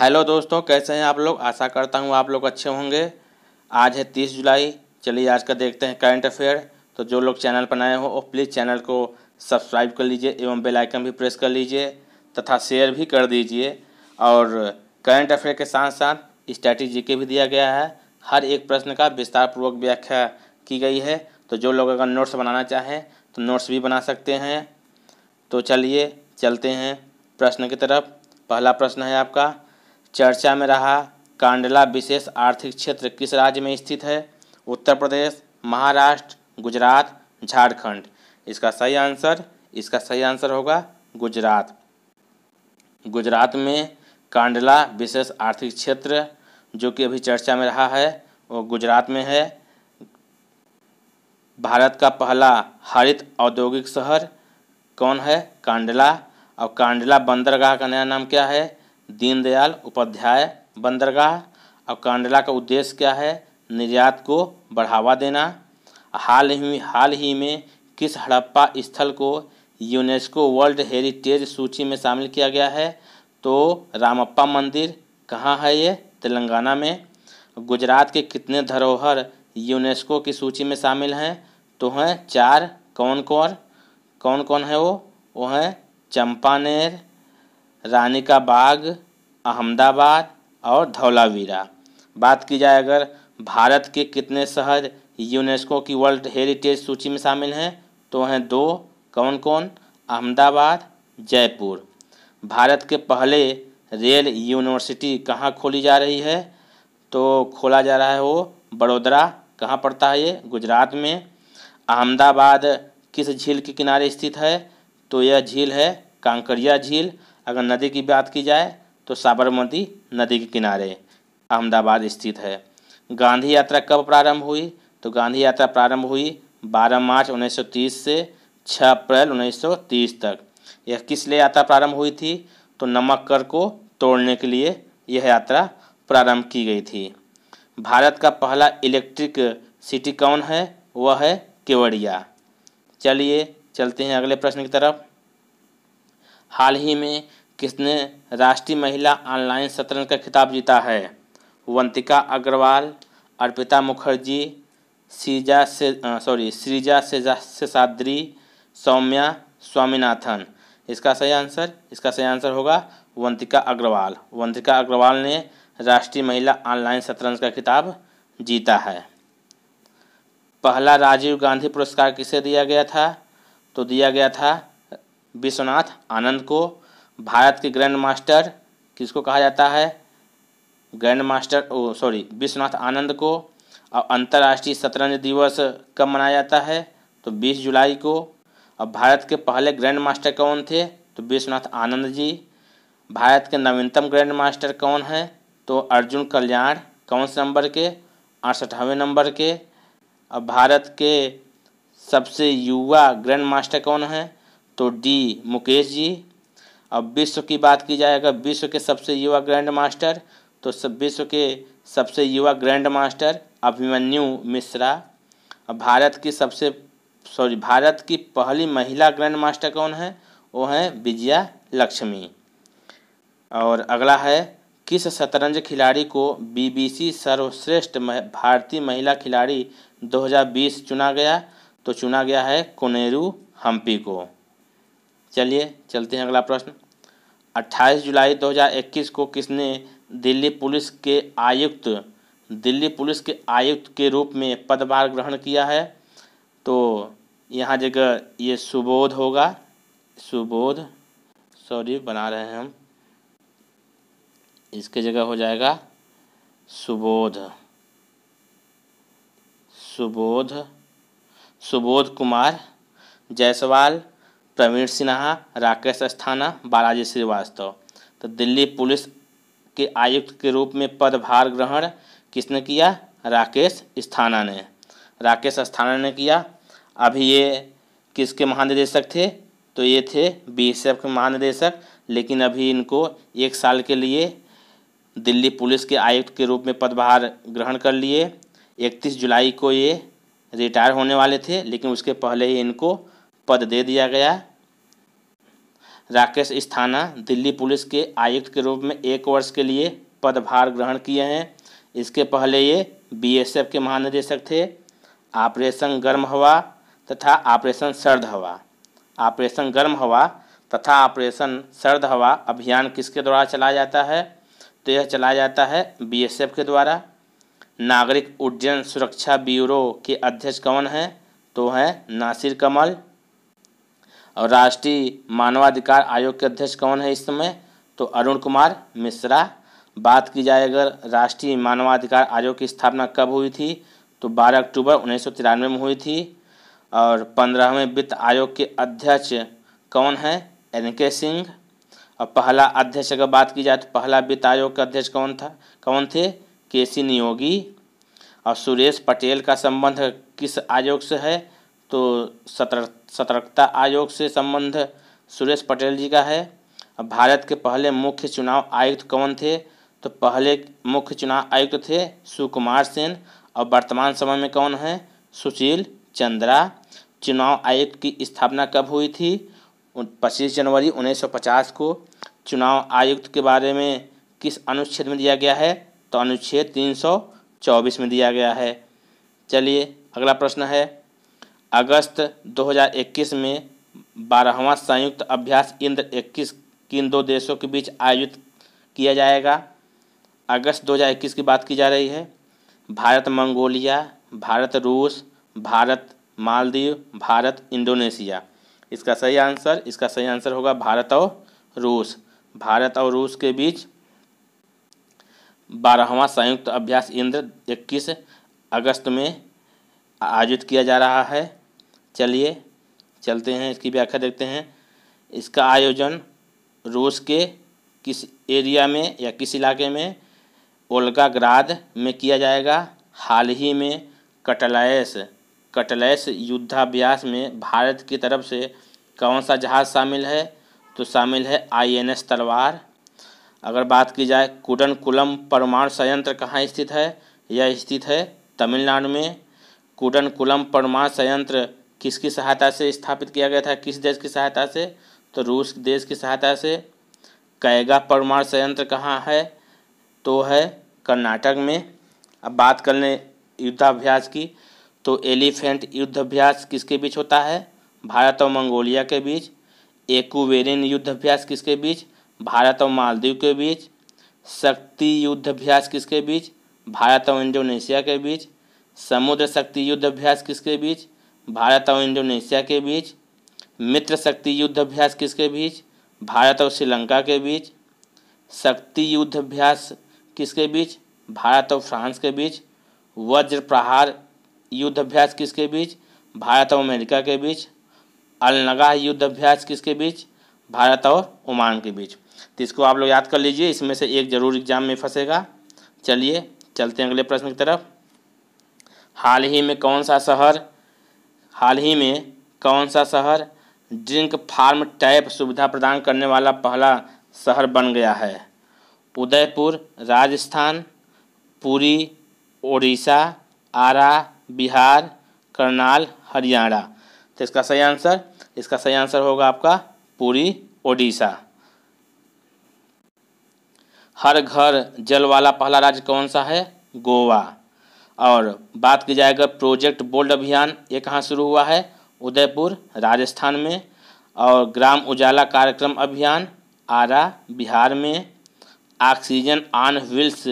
Hello दोस्तों कैसे हैं आप लोग आशा करता हूँ आप लोग अच्छे होंगे आज है तीस जुलाई चलिए आज का देखते हैं करंट अफेयर तो जो लोग चैनल पर नए हो वो प्लीज़ चैनल को सब्सक्राइब कर लीजिए एवं बेल आइकन भी प्रेस कर लीजिए तथा शेयर भी कर दीजिए और करंट अफेयर के साथ साथ स्ट्रैटेजी के भी दिया गया है हर एक प्रश्न का विस्तारपूर्वक व्याख्या की गई है तो जो लोग अगर नोट्स बनाना चाहें तो नोट्स भी बना सकते हैं तो चलिए चलते हैं प्रश्न की तरफ पहला प्रश्न है आपका चर्चा में रहा कांडला विशेष आर्थिक क्षेत्र किस राज्य में स्थित है उत्तर प्रदेश महाराष्ट्र गुजरात झारखंड इसका सही आंसर इसका सही आंसर होगा गुजरात गुजरात में कांडला विशेष आर्थिक क्षेत्र जो कि अभी चर्चा में रहा है वो गुजरात में है भारत का पहला हरित औद्योगिक शहर कौन है कांडला और कांडला बंदरगाह का नया नाम क्या है दीनदयाल उपाध्याय बंदरगाह और कांडला का उद्देश्य क्या है निर्यात को बढ़ावा देना हाल ही हाल ही में किस हड़प्पा स्थल को यूनेस्को वर्ल्ड हेरिटेज सूची में शामिल किया गया है तो रामप्पा मंदिर कहाँ है ये तेलंगाना में गुजरात के कितने धरोहर यूनेस्को की सूची में शामिल हैं तो हैं चार कौन कौन कौन कौन है वो वो हैं चंपानेर रानी का बाग अहमदाबाद और धौलावीरा बात की जाए अगर भारत के कितने शहर यूनेस्को की वर्ल्ड हेरिटेज सूची में शामिल हैं तो हैं दो कौन कौन अहमदाबाद जयपुर भारत के पहले रेल यूनिवर्सिटी कहाँ खोली जा रही है तो खोला जा रहा है वो बड़ोदरा कहाँ पड़ता है ये गुजरात में अहमदाबाद किस झील के किनारे स्थित है तो यह झील है कांकरिया झील अगर नदी की बात की जाए तो साबरमती नदी के किनारे अहमदाबाद स्थित है गांधी यात्रा कब प्रारंभ हुई तो गांधी यात्रा प्रारंभ हुई 12 मार्च 1930 से 6 अप्रैल 1930 तक यह किस लिए यात्रा प्रारंभ हुई थी तो नमक कर को तोड़ने के लिए यह यात्रा प्रारंभ की गई थी भारत का पहला इलेक्ट्रिक सिटी कौन है वह है केवड़िया चलिए चलते हैं अगले प्रश्न की तरफ हाल ही में किसने राष्ट्रीय महिला ऑनलाइन शतरंज का खिताब जीता है वंतिका अग्रवाल अर्पिता मुखर्जी सीजा से सॉरी से साद्री सौम्या स्वामीनाथन इसका सही आंसर इसका सही आंसर होगा वंतिका अग्रवाल वंतिका अग्रवाल ने राष्ट्रीय महिला ऑनलाइन शतरंज का खिताब जीता है पहला राजीव गांधी पुरस्कार किसे दिया गया था तो दिया गया था विश्वनाथ आनंद को भारत के ग्रैंड मास्टर किसको कहा जाता है grand master oh sorry Vishwanath Anand को और अंतर्राष्ट्रीय शतरंज दिवस कब मनाया जाता है तो 20 जुलाई को और भारत के पहले ग्रैंड मास्टर कौन थे तो विश्वनाथ आनंद जी भारत के नवीनतम ग्रैंड मास्टर कौन हैं तो अर्जुन कल्याण कौन से नंबर के अड़सठवें नंबर के और भारत के सबसे युवा ग्रैंड मास्टर कौन हैं तो डी मुकेश जी अब विश्व की बात की जाए अगर विश्व के सबसे युवा ग्रैंड मास्टर तो सब विश्व के सबसे युवा ग्रैंड मास्टर अभिमन्यु मिश्रा अब भारत की सबसे सॉरी भारत की पहली महिला ग्रैंड मास्टर कौन है वो है विजया लक्ष्मी और अगला है किस शतरंज खिलाड़ी को बीबीसी सर्वश्रेष्ठ भारतीय महिला खिलाड़ी 2020 चुना गया तो चुना गया है कोनेरू हम्पी को चलिए चलते हैं अगला प्रश्न 28 जुलाई 2021 को किसने दिल्ली पुलिस के आयुक्त दिल्ली पुलिस के आयुक्त के रूप में पदभार ग्रहण किया है तो यहाँ जगह ये सुबोध होगा सुबोध सॉरी बना रहे हैं हम इसके जगह हो जाएगा सुबोध सुबोध सुबोध कुमार जायसवाल प्रवीण सिन्हा राकेश अस्थाना बालाजी श्रीवास्तव तो दिल्ली पुलिस के आयुक्त के रूप में पदभार ग्रहण किसने किया राकेश अस्थाना ने राकेश अस्थाना ने किया अभी ये किसके महानिदेशक थे तो ये थे बी एस एफ के महानिदेशक लेकिन अभी इनको एक साल के लिए दिल्ली पुलिस के आयुक्त के रूप में पदभार ग्रहण कर लिए इकतीस जुलाई को ये रिटायर होने वाले थे लेकिन उसके पहले ही इनको पद दे दिया गया राकेश स्थाना दिल्ली पुलिस के आयुक्त के रूप में एक वर्ष के लिए पदभार ग्रहण किए हैं इसके पहले ये बीएसएफ के महानिदेशक थे ऑपरेशन गर्म हवा तथा ऑपरेशन सर्द हवा ऑपरेशन गर्म हवा तथा ऑपरेशन सर्द हवा अभियान किसके द्वारा चलाया जाता है तो यह चलाया जाता है बीएसएफ के द्वारा नागरिक उड्डयन सुरक्षा ब्यूरो के अध्यक्ष कौन हैं तो हैं नासिर कमल और राष्ट्रीय मानवाधिकार आयोग के अध्यक्ष कौन है इस समय तो अरुण कुमार मिश्रा बात की जाए अगर राष्ट्रीय मानवाधिकार आयोग की स्थापना कब हुई थी तो 12 अक्टूबर उन्नीस में हुई थी और पंद्रहवें वित्त आयोग के अध्यक्ष कौन है एन के सिंह और पहला अध्यक्ष अगर बात की जाए तो पहला वित्त आयोग का अध्यक्ष कौन था कौन थे के सी नियोगी और सुरेश पटेल का संबंध किस आयोग से है तो सतर्क सतर्कता आयोग से संबंध सुरेश पटेल जी का है भारत के पहले मुख्य चुनाव आयुक्त कौन थे तो पहले मुख्य चुनाव आयुक्त थे सुकुमार सेन और वर्तमान समय में कौन है सुशील चंद्रा चुनाव आयुक्त की स्थापना कब हुई थी पच्चीस जनवरी 1950 को चुनाव आयुक्त के बारे में किस अनुच्छेद में दिया गया है तो अनुच्छेद 324 में दिया गया है चलिए अगला प्रश्न है अगस्त 2021 में बारहवां संयुक्त अभ्यास इंद्र 21 किन दो देशों के बीच आयोजित किया जाएगा अगस्त 2021 की बात की जा रही है भारत मंगोलिया भारत रूस भारत मालदीव भारत इंडोनेशिया इसका सही आंसर इसका सही आंसर होगा भारत और रूस भारत और रूस के बीच बारहवां संयुक्त अभ्यास इंद्र 21 अगस्त में आयोजित किया जा रहा है चलिए चलते हैं इसकी व्याख्या देखते हैं इसका आयोजन रूस के किस एरिया में या किस इलाके में ओल्गाग्राद में किया जाएगा हाल ही में कटलैस कटलैस युद्धाभ्यास में भारत की तरफ से कौन सा जहाज़ शामिल है तो शामिल है आईएनएस तलवार अगर बात की जाए कुडन कुलम परमाणु संयंत्र कहाँ स्थित है यह स्थित है तमिलनाडु में कुडन कुलम परमाणु संयंत्र किसकी सहायता से स्थापित किया गया था किस देश की सहायता से तो रूस देश की सहायता से कैगा परमाणु संयंत्र कहाँ है तो है कर्नाटक में अब बात कर लें युद्धाभ्यास की तो एलिफेंट युद्धाभ्यास किसके बीच होता है भारत और मंगोलिया के बीच एकुवेरियन युद्धाभ्यास किसके बीच भारत और मालदीव के बीच शक्ति युद्धाभ्यास किसके बीच भारत और इंडोनेशिया के बीच समुद्र शक्ति युद्धाभ्यास किसके बीच भारत और इंडोनेशिया के बीच मित्र शक्ति युद्ध अभ्यास किसके बीच भारत और श्रीलंका के बीच शक्ति युद्ध अभ्यास किसके बीच भारत और फ्रांस के बीच वज्र प्रहार युद्ध अभ्यास किसके बीच भारत और अमेरिका के बीच अलनगाह युद्ध अभ्यास किसके बीच भारत और ओमान के बीच तो इसको आप लोग याद कर लीजिए इसमें से एक जरूर एग्जाम में फंसेगा चलिए चलते हैं अगले प्रश्न की तरफ हाल ही में कौन सा शहर हाल ही में कौन सा शहर ड्रिंक फार्म टैप सुविधा प्रदान करने वाला पहला शहर बन गया है उदयपुर राजस्थान पुरी ओडिशा आरा बिहार करनाल हरियाणा तो इसका सही आंसर इसका सही आंसर होगा आपका पूरी ओडिशा हर घर जल वाला पहला राज्य कौन सा है गोवा और बात की जाएगा प्रोजेक्ट बोल्ड अभियान ये कहाँ शुरू हुआ है उदयपुर राजस्थान में और ग्राम उजाला कार्यक्रम अभियान आरा बिहार में ऑक्सीजन ऑन व्हील्स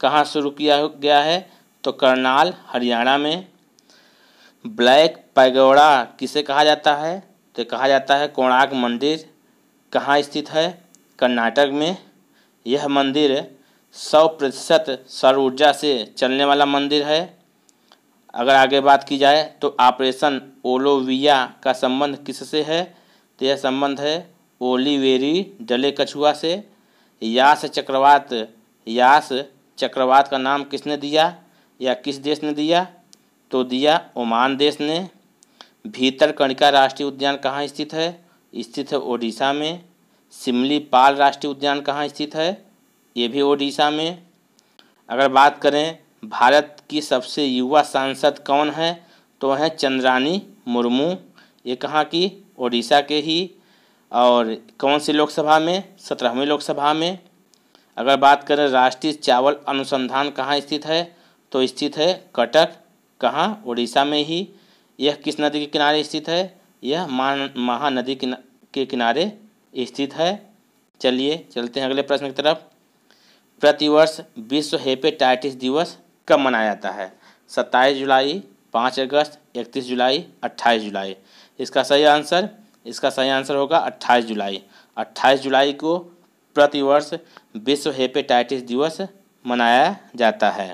कहाँ शुरू किया गया है तो करनाल हरियाणा में ब्लैक पैगोड़ा किसे कहा जाता है तो कहा जाता है कोणार्क मंदिर कहाँ स्थित है कर्नाटक में यह मंदिर सौ प्रतिशत सौर ऊर्जा से चलने वाला मंदिर है अगर आगे बात की जाए तो ऑपरेशन ओलोविया का संबंध किससे है तो यह संबंध है ओलीवेरी डले कछुआ से यास चक्रवात यास चक्रवात का नाम किसने दिया या किस देश ने दिया तो दिया ओमान देश ने भीतर कणिका राष्ट्रीय उद्यान कहाँ स्थित है स्थित है ओडिशा में सिमली पाल राष्ट्रीय उद्यान कहाँ स्थित है ये भी ओडिशा में अगर बात करें भारत की सबसे युवा सांसद कौन है तो हैं चंद्रानी मुर्मू ये कहाँ की ओडिशा के ही और कौन सी लोकसभा में सत्रहवीं लोकसभा में अगर बात करें राष्ट्रीय चावल अनुसंधान कहाँ स्थित है तो स्थित है कटक कहाँ ओडिशा में ही यह किस नदी के किनारे स्थित है यह महानदी के किनारे स्थित है चलिए चलते हैं अगले प्रश्न की तरफ प्रतिवर्ष विश्व हेपेटाइटिस दिवस कब मनाया जाता है सत्ताईस जुलाई पाँच अगस्त इकतीस जुलाई अट्ठाईस जुलाई इसका सही आंसर इसका सही आंसर होगा अट्ठाईस जुलाई अट्ठाईस जुलाई को प्रतिवर्ष विश्व हेपेटाइटिस दिवस मनाया जाता है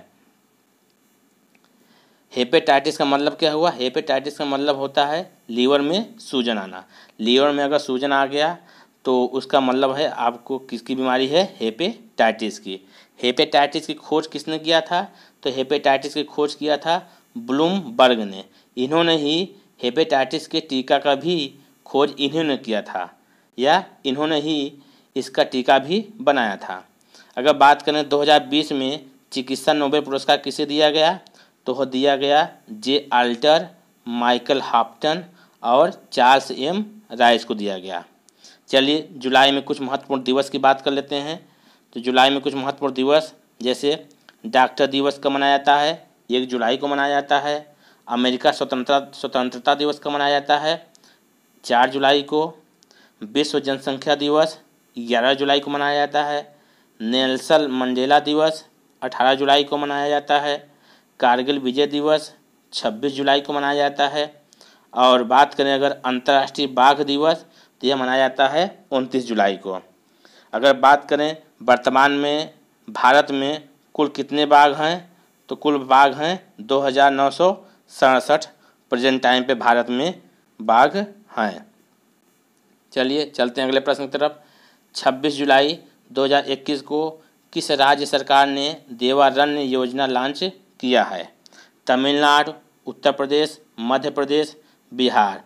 हेपेटाइटिस का मतलब क्या हुआ हेपेटाइटिस का मतलब होता है लीवर में सूजन आना लीवर में अगर सूजन आ गया तो उसका मतलब है आपको किसकी बीमारी है हेपेटाइटिस की हेपेटाइटिस की खोज किसने किया था तो हेपेटाइटिस की खोज किया था ब्लूमबर्ग ने इन्होंने ही हेपेटाइटिस के टीका का भी खोज इन्होंने किया था या इन्होंने ही इसका टीका भी बनाया था अगर बात करें 2020 में चिकित्सा नोबेल पुरस्कार किसे दिया गया तो दिया गया जे आल्टर माइकल हाफ्टन और चार्ल्स एम राइस को दिया गया चलिए जुलाई में कुछ महत्वपूर्ण दिवस की बात कर लेते हैं तो जुलाई में कुछ महत्वपूर्ण दिवस जैसे डॉक्टर दिवस का मनाया जाता है एक जुलाई को मनाया जाता है अमेरिका स्वतंत्रता स्वतंत्रता दिवस का मनाया जाता है चार जुलाई को विश्व जनसंख्या दिवस ग्यारह जुलाई को मनाया जाता है नेल्सन मंडेला दिवस अठारह जुलाई को मनाया जाता है कारगिल विजय दिवस छब्बीस जुलाई को मनाया जाता है और बात करें अगर अंतर्राष्ट्रीय बाघ दिवस तो यह मनाया जाता है उनतीस जुलाई को अगर बात करें वर्तमान में भारत में कुल कितने बाघ हैं तो कुल बाघ हैं दो हज़ार नौ सौ सड़सठ प्रेजेंट टाइम पे भारत में बाघ हैं चलिए चलते हैं अगले प्रश्न की तरफ 26 जुलाई 2021 को किस राज्य सरकार ने देवारण्य योजना लॉन्च किया है तमिलनाडु उत्तर प्रदेश मध्य प्रदेश बिहार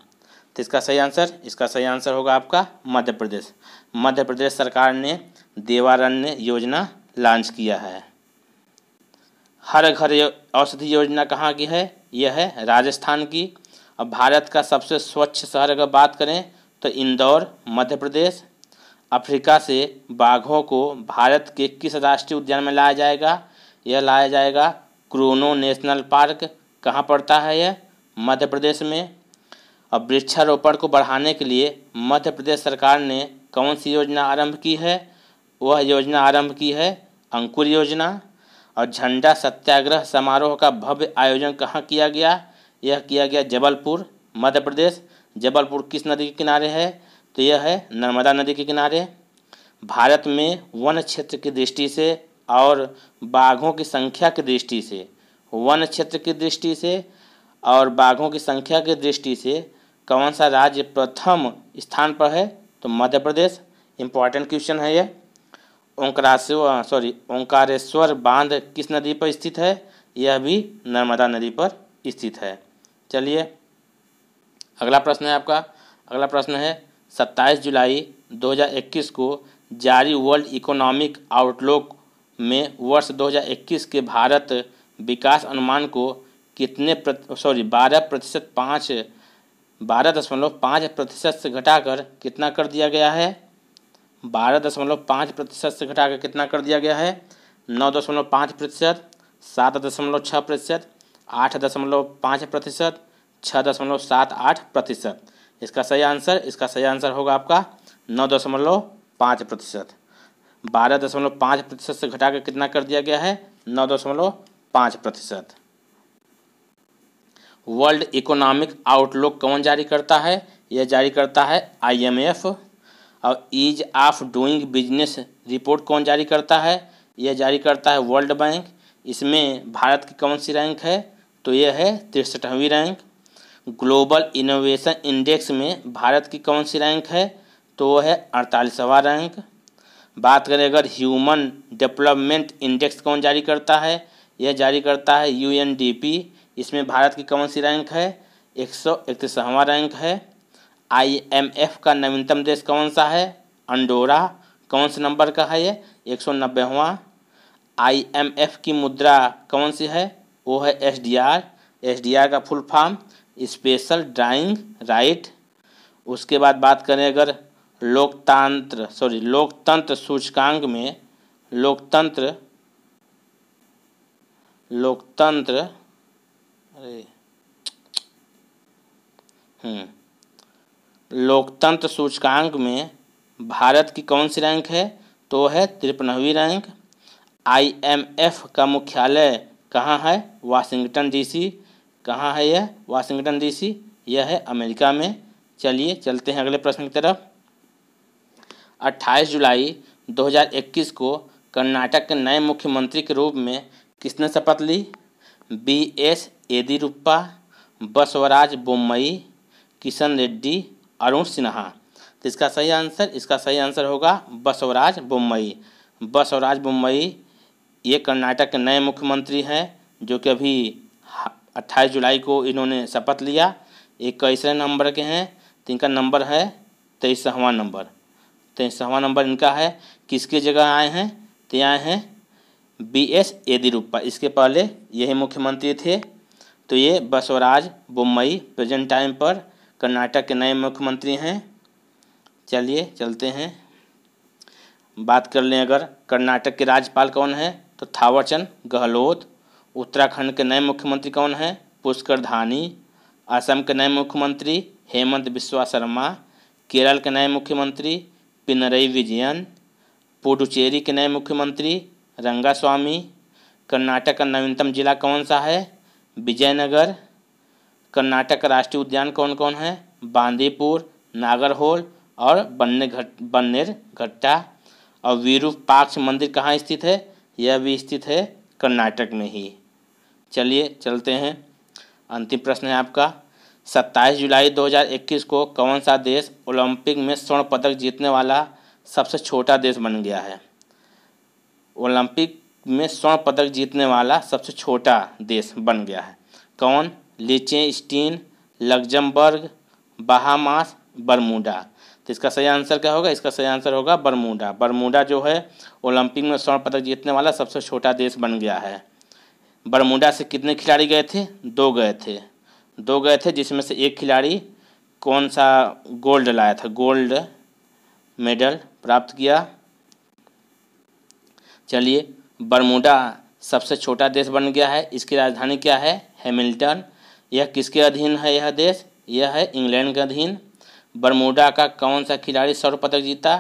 तो इसका सही आंसर इसका सही आंसर होगा आपका मध्य प्रदेश मध्य प्रदेश सरकार ने देवारण्य योजना लॉन्च किया है हर घर औषधि योजना कहाँ की है यह है राजस्थान की अब भारत का सबसे स्वच्छ शहर अगर बात करें तो इंदौर मध्य प्रदेश अफ्रीका से बाघों को भारत के किस राष्ट्रीय उद्यान में लाया जाएगा यह लाया जाएगा क्रोनो नेशनल पार्क कहाँ पड़ता है यह मध्य प्रदेश में अब वृक्षारोपण को बढ़ाने के लिए मध्य प्रदेश सरकार ने कौन सी योजना आरंभ की है वह योजना आरंभ की है अंकुर योजना और झंडा सत्याग्रह समारोह का भव्य आयोजन कहाँ किया गया यह किया गया जबलपुर मध्य प्रदेश जबलपुर किस नदी के किनारे है तो यह है नर्मदा नदी के किनारे भारत में वन क्षेत्र की दृष्टि से और बाघों की संख्या की दृष्टि से वन क्षेत्र की दृष्टि से और बाघों की संख्या की दृष्टि से कौन सा राज्य प्रथम स्थान पर है तो मध्य प्रदेश इंपॉर्टेंट क्वेश्चन है यह ओंकारेश्वर सॉरी ओंकारेश्वर बांध किस नदी पर स्थित है यह भी नर्मदा नदी पर स्थित है चलिए अगला प्रश्न है आपका अगला प्रश्न है 27 जुलाई 2021 को जारी वर्ल्ड इकोनॉमिक आउटलुक में वर्ष 2021 के भारत विकास अनुमान को कितने सॉरी 12 प्रतिशत पाँच बारह दशमलव पाँच प्रतिशत से घटाकर कितना कर दिया गया है बारह दशमलव पाँच प्रतिशत से घटाकर कितना कर दिया गया है नौ दशमलव पाँच प्रतिशत सात दशमलव छः प्रतिशत आठ दशमलव पाँच प्रतिशत छः दशमलव सात आठ प्रतिशत इसका सही आंसर इसका सही आंसर होगा आपका नौ दशमलव पाँच प्रतिशत बारह दशमलव पाँच प्रतिशत से घटाकर कितना कर दिया गया है नौ दशमलव पाँच प्रतिशत वर्ल्ड इकोनॉमिक आउटलुक कौन जारी करता है यह जारी करता है आईएमएफ और ease of doing business report कौन जारी करता है यह जारी करता है वर्ल्ड बैंक इसमें भारत की कौन सी रैंक है तो यह है तिरसठवीं रैंक ग्लोबल इनोवेशन इंडेक्स में भारत की कौन सी रैंक है तो वह है अड़तालीसवा रैंक बात करें अगर ह्यूमन डेवलपमेंट इंडेक्स कौन जारी करता है यह जारी करता है यूएनडीपी इसमें भारत की कौन सी रैंक है एक सौ इकतीसवां रैंक है आईएमएफ का नवीनतम देश कौन सा है अंडोरा कौन से नंबर का है ये एक सौ नब्बेवा आई की मुद्रा कौन सी है वो है S D R S D R का full form special drawing right उसके बाद बात करें अगर लोकतंत्र सॉरी लोकतंत्र सूचकांक में लोकतंत्र लोकतंत्र अरे हम्म। लोकतंत्र सूचकांक में भारत की कौन सी रैंक है तो है तिरपनवी रैंक आईएमएफ का मुख्यालय कहाँ है वाशिंगटन डीसी कहाँ है यह वाशिंगटन डीसी यह है अमेरिका में चलिए चलते हैं अगले प्रश्न की तरफ 28 जुलाई 2021 को कर्नाटक के नए मुख्यमंत्री के रूप में किसने शपथ ली बी एस येदियुरप्पा बसवराज बोम्मई किशन रेड्डी अरुण सिन्हा तो इसका सही आंसर इसका सही आंसर होगा बसवराज बोम्मई बसवराज बोम्मई ये कर्नाटक के नए मुख्यमंत्री हैं जो कि अभी अट्ठाईस जुलाई को इन्होंने शपथ लिया ये कैसरे नंबर के हैं तो इनका नंबर है तेईसवा नंबर तेईसवा नंबर इनका है किसके जगह आए हैं तो आए हैं बी एस येदियुरप्पा इसके पहले यही मुख्यमंत्री थे तो ये बसवराज बुम्बई प्रेजेंट टाइम पर कर्नाटक के नए मुख्यमंत्री हैं चलिए चलते हैं बात कर लें अगर कर्नाटक के राज्यपाल कौन है तो थावरचंद गहलोत उत्तराखंड के नए मुख्यमंत्री कौन हैं पुष्कर धानी असम के नए मुख्यमंत्री हेमंत बिश्वा शर्मा केरल के नए मुख्यमंत्री पिनरई विजयन पुडुचेरी के नए मुख्यमंत्री रंगा स्वामी कर्नाटक का नवीनतम जिला कौन सा है विजयनगर कर्नाटक का राष्ट्रीय उद्यान कौन कौन है बांदीपुर नागरहोल और बन्ने घट बन्नेर घट्टा और वीरूपाक्ष मंदिर कहाँ स्थित है यह भी स्थित है कर्नाटक में ही चलिए चलते हैं अंतिम प्रश्न है आपका 27 जुलाई 2021 को कौन सा देश ओलंपिक में स्वर्ण पदक जीतने वाला सबसे छोटा देश बन गया है ओलंपिक में स्वर्ण पदक जीतने वाला सबसे छोटा देश बन गया है कौन लिचेस्टीन लग्जमबर्ग बहामास बरमूडा तो इसका सही आंसर क्या होगा इसका सही आंसर होगा बरमूडा बरमूडा जो है ओलंपिक में स्वर्ण पदक जीतने वाला सबसे छोटा देश बन गया है बरमूडा से कितने खिलाड़ी गए थे दो गए थे दो गए थे जिसमें से एक खिलाड़ी कौन सा गोल्ड लाया था गोल्ड मेडल प्राप्त किया चलिए बरमूडा सबसे छोटा देश बन गया है इसकी राजधानी क्या है हेमिल्टन यह किसके अधीन है यह देश यह है इंग्लैंड के अधीन बरमूडा का कौन सा खिलाड़ी स्वर्ण पदक जीता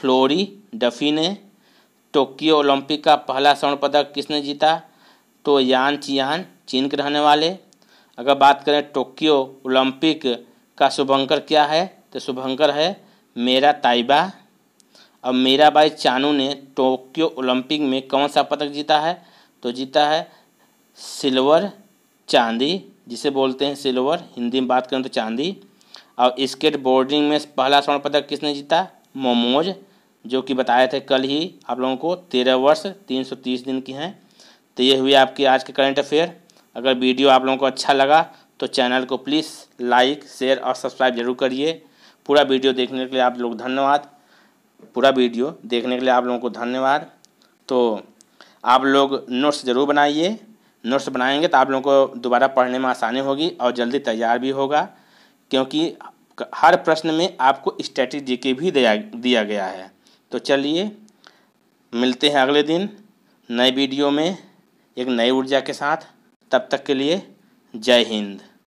फ्लोरी डफी ने टोक्यो ओलंपिक का पहला स्वर्ण पदक किसने जीता तो यान चियान चीन के रहने वाले अगर बात करें टोक्यो ओलंपिक का शुभंकर क्या है तो शुभंकर है मेरा ताइबा अब मीराबाई चानू ने टोक्यो ओलंपिक में कौन सा पदक जीता है तो जीता है सिल्वर चांदी जिसे बोलते हैं सिल्वर हिंदी में बात करें तो चांदी और स्केट बोर्डिंग में पहला स्वर्ण पदक किसने जीता मोमोज जो कि बताए थे कल ही आप लोगों को तेरह वर्ष तीन सौ तीस दिन की हैं तो ये हुई आपकी आज के करंट अफेयर अगर वीडियो आप लोगों को अच्छा लगा तो चैनल को प्लीज़ लाइक शेयर और सब्सक्राइब जरूर करिए पूरा वीडियो देखने के लिए आप लोग धन्यवाद पूरा वीडियो देखने के लिए आप लोगों को धन्यवाद तो आप लोग नोट्स ज़रूर बनाइए नोट्स बनाएंगे तो आप लोगों को दोबारा पढ़ने में आसानी होगी और जल्दी तैयार भी होगा क्योंकि हर प्रश्न में आपको स्ट्रैटेजी के भी दिया दिया गया है तो चलिए मिलते हैं अगले दिन नए वीडियो में एक नई ऊर्जा के साथ तब तक के लिए जय हिंद